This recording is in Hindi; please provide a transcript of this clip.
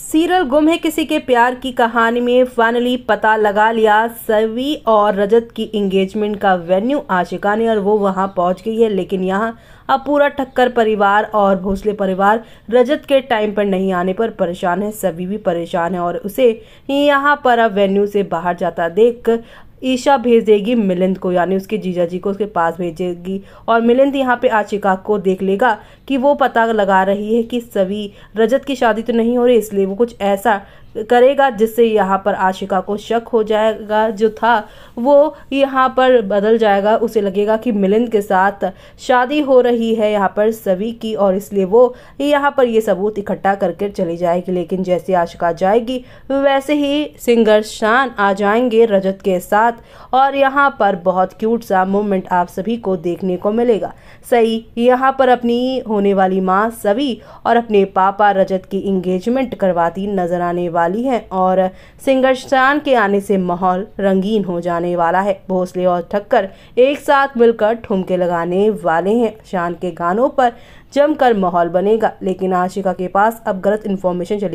सीरियल गुम है किसी के प्यार की कहानी में फाइनली पता लगा लिया सवी और रजत की एंगेजमेंट का वेन्यू आशिका ने और वो वहाँ पहुँच गई है लेकिन यहाँ अब पूरा ठक्कर परिवार और भोसले परिवार रजत के टाइम पर नहीं आने पर परेशान है सभी भी परेशान है और उसे यहाँ पर अब वेन्यू से बाहर जाता देख ईशा भेज देगी मिलिंद को यानी उसके जीजा जी को उसके पास भेजेगी और मिलिंद यहाँ पे आशिका को देख लेगा कि वो पता लगा रही है कि सभी रजत की शादी तो नहीं हो रही इसलिए वो कुछ ऐसा करेगा जिससे यहाँ पर आशिका को शक हो जाएगा जो था वो यहाँ पर बदल जाएगा उसे लगेगा कि मिलिंद के साथ शादी हो रही है यहाँ पर सभी की और इसलिए वो यहाँ पर ये सबूत इकट्ठा करके चली जाएगी लेकिन जैसे आशिका जाएगी वैसे ही सिंगर शान आ जाएंगे रजत के साथ और यहाँ पर बहुत क्यूट सा मोमेंट आप सभी को देखने को मिलेगा सही यहाँ पर अपनी होने वाली माँ सभी और अपने पापा रजत की इंगेजमेंट करवाती नजर आने वाली वाली है और सिंगर शान के आने से माहौल रंगीन हो जाने वाला है भोसले और ठक्कर एक साथ मिलकर ठुमके लगाने वाले हैं शान के गानों पर जमकर माहौल बनेगा लेकिन आशिका के पास अब गलत इन्फॉर्मेशन चली